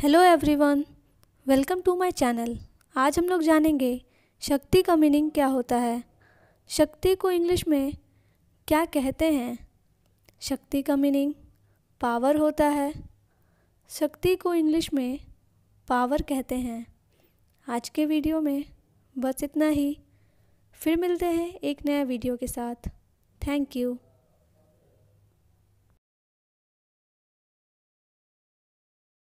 hello everyone welcome to my channel आज हम लोग जानेंगे शक्ति का मीनिंग क्या होता है शक्ति को इंग्लिश में क्या कहते हैं शक्ति का मीनिंग पावर होता है शक्ति को इंग्लिश में पावर कहते हैं आज के वीडियो में बस इतना ही फिर मिलते हैं एक नया वीडियो के साथ थैंक यू